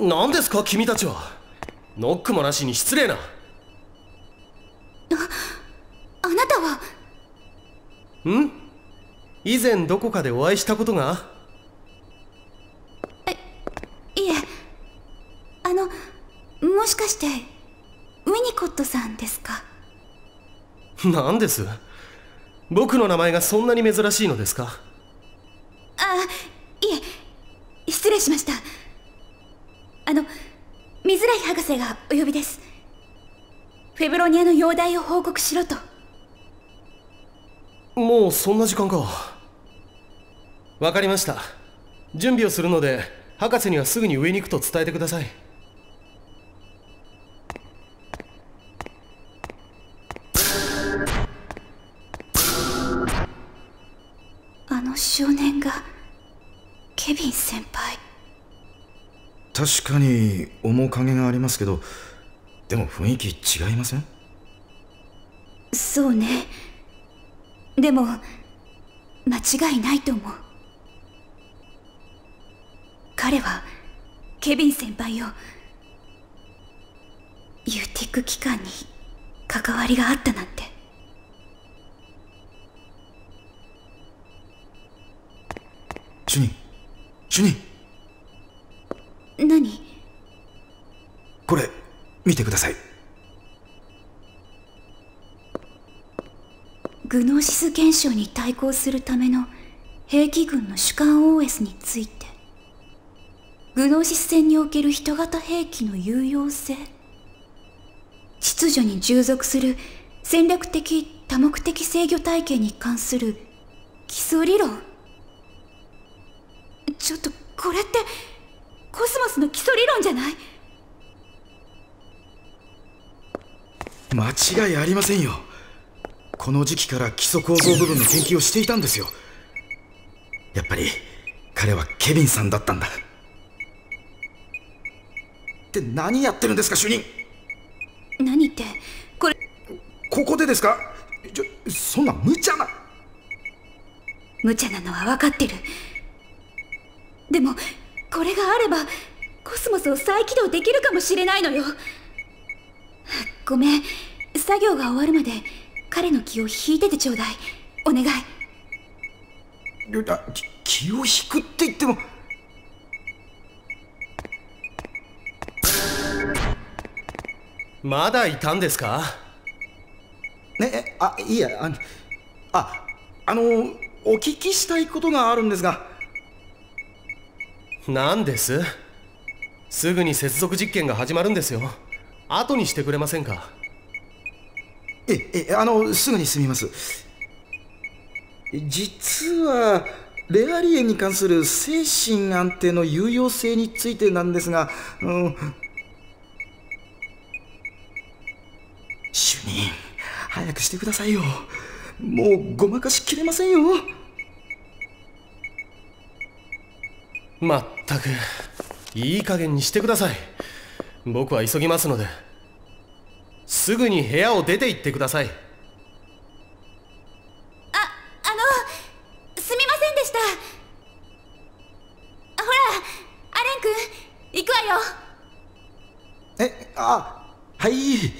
何ですか君たちはノックもなしに失礼なああなたはん以前どこかでお会いしたことがえいえあのもしかしてウィニコットさんですか何です僕の名前がそんなに珍しいのですかあいえ失礼しましたあの水来博士がお呼びですフェブロニアの容体を報告しろともうそんな時間かわかりました準備をするので博士にはすぐに上に行くと伝えてくださいあの少年がケビン先輩確かに面影がありますけどでも雰囲気違いませんそうねでも間違いないと思う彼はケビン先輩をユーティック機関に関わりがあったなんて主任主任何これ見てくださいグノーシス現象に対抗するための兵器軍の主観 OS についてグノーシス戦における人型兵器の有用性秩序に従属する戦略的多目的制御体系に関する基礎理論ちょっとこれってコスモスの基礎理論じゃない間違いありませんよこの時期から基礎構造部分の研究をしていたんですよやっぱり彼はケビンさんだったんだって何やってるんですか主任何ってこれここでですかちょそんな無茶な無茶なのは分かってるでもこれがあればコスモスを再起動できるかもしれないのよごめん作業が終わるまで彼の気を引いててちょうだいお願い気を引くって言ってもまだいたんですかねあいいやあああのお聞きしたいことがあるんですが何ですすぐに接続実験が始まるんですよ後にしてくれませんかええあのすぐに済みます実はレアリエに関する精神安定の有用性についてなんですが、うん、主任早くしてくださいよもうごまかしきれませんよまったくいい加減にしてください僕は急ぎますのですぐに部屋を出て行ってくださいああのすみませんでしたほらアレン君行くわよえあはい